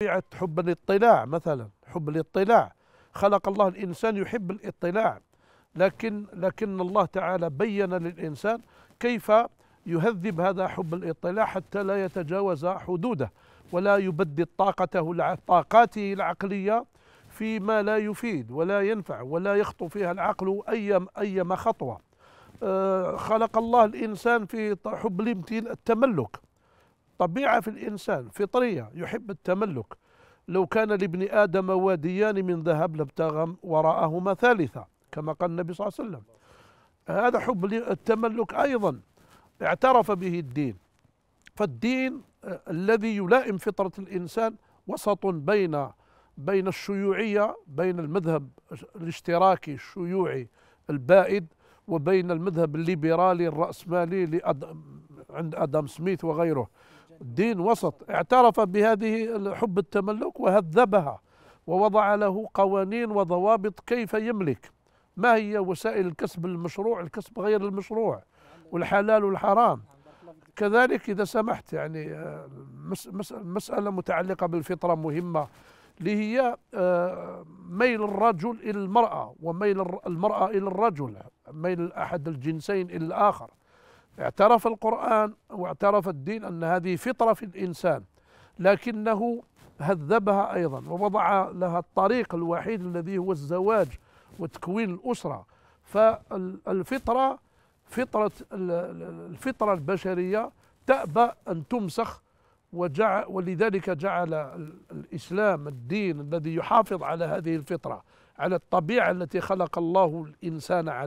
طبيعة حب الاطلاع مثلا حب الاطلاع خلق الله الإنسان يحب الاطلاع لكن لكن الله تعالى بين للإنسان كيف يهذب هذا حب الاطلاع حتى لا يتجاوز حدوده ولا يبدد طاقته طاقاته العقلية فيما لا يفيد ولا ينفع ولا يخطو فيها العقل أي أيما خطوة آه، خلق الله الإنسان في حب التملك طبيعة في الإنسان فطرية يحب التملك لو كان لابن آدم واديان من ذهب لابتغى وراءهما ثالثة كما قال النبي صلى الله عليه وسلم هذا حب التملك أيضا اعترف به الدين فالدين آه، الذي يلائم فطرة الإنسان وسط بين بين الشيوعية بين المذهب الاشتراكي الشيوعي البائد وبين المذهب الليبرالي الرأسمالي عند أدم سميث وغيره دين وسط اعترف بهذه حب التملك وهذبها ووضع له قوانين وضوابط كيف يملك ما هي وسائل الكسب المشروع الكسب غير المشروع والحلال والحرام كذلك إذا سمحت يعني آه، مسألة متعلقة بالفطرة مهمة اللي هي آه، ميل الرجل إلى المرأة وميل المرأة إلى الرجل ميل أحد الجنسين إلى الآخر اعترف القرآن واعترف الدين أن هذه فطرة في الإنسان لكنه هذبها أيضا ووضع لها الطريق الوحيد الذي هو الزواج وتكوين الأسرة فالفطرة فطرة الفطرة البشرية تأبى أن تمسخ وجعل ولذلك جعل الإسلام الدين الذي يحافظ على هذه الفطرة على الطبيعة التي خلق الله الإنسان عليها